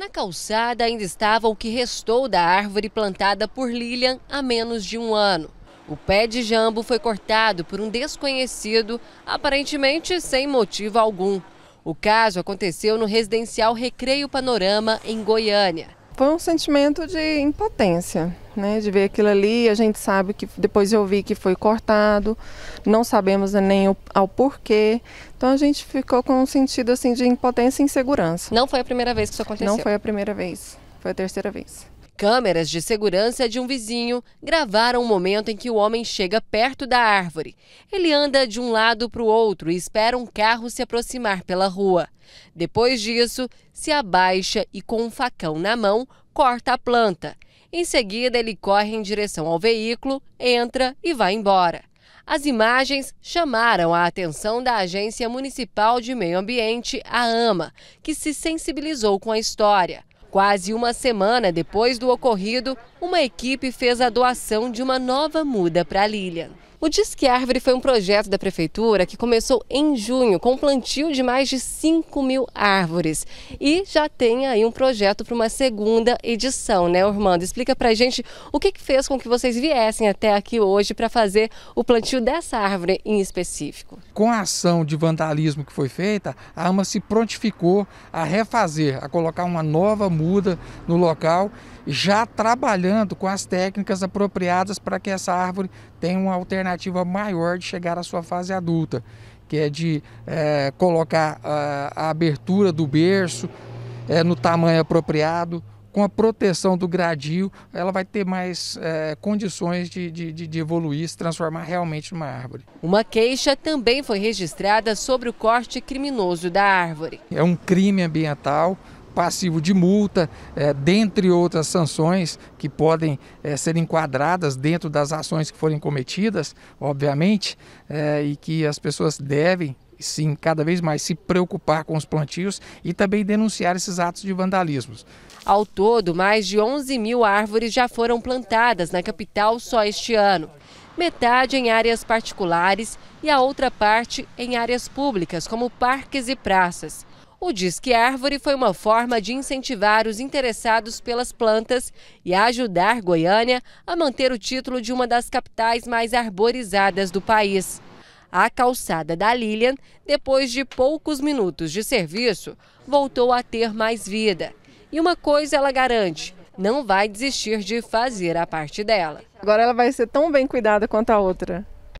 Na calçada ainda estava o que restou da árvore plantada por Lilian há menos de um ano. O pé de jambo foi cortado por um desconhecido, aparentemente sem motivo algum. O caso aconteceu no residencial Recreio Panorama, em Goiânia foi um sentimento de impotência, né? De ver aquilo ali, a gente sabe que depois eu vi que foi cortado, não sabemos nem o, ao porquê. Então a gente ficou com um sentido assim de impotência e insegurança. Não foi a primeira vez que isso aconteceu? Não foi a primeira vez, foi a terceira vez. Câmeras de segurança de um vizinho gravaram o momento em que o homem chega perto da árvore. Ele anda de um lado para o outro e espera um carro se aproximar pela rua. Depois disso, se abaixa e, com um facão na mão, corta a planta. Em seguida, ele corre em direção ao veículo, entra e vai embora. As imagens chamaram a atenção da Agência Municipal de Meio Ambiente, a AMA, que se sensibilizou com a história. Quase uma semana depois do ocorrido, uma equipe fez a doação de uma nova muda para Lilian. O Disque Árvore foi um projeto da prefeitura que começou em junho com o plantio de mais de 5 mil árvores. E já tem aí um projeto para uma segunda edição, né, Ormando? Explica para a gente o que, que fez com que vocês viessem até aqui hoje para fazer o plantio dessa árvore em específico. Com a ação de vandalismo que foi feita, a AMA se prontificou a refazer, a colocar uma nova muda no local, já trabalhando com as técnicas apropriadas para que essa árvore tenha uma alternativa alternativa maior de chegar à sua fase adulta, que é de é, colocar a, a, abertura do berço é, no tamanho apropriado, com a proteção do gradil, ela vai ter mais é, condições de, de, de evoluir, se transformar realmente numa árvore. Uma queixa também foi registrada sobre o corte criminoso da árvore. É um crime ambiental passivo de multa, é, dentre outras sanções que podem é, ser enquadradas dentro das ações que forem cometidas, obviamente, é, e que as pessoas devem sim cada vez mais se preocupar com os plantios e também denunciar esses atos de vandalismo. Ao todo, mais de 11 mil árvores já foram plantadas na capital só este ano. Metade em áreas particulares e a outra parte em áreas públicas, como parques e praças. O Disque Árvore foi uma forma de incentivar os interessados pelas plantas e ajudar Goiânia a manter o título de uma das capitais mais arborizadas do país. A calçada da Lilian, depois de poucos minutos de serviço, voltou a ter mais vida. E uma coisa ela garante: não vai desistir de fazer a parte dela. Agora ela vai ser tão bem cuidada quanto a outra.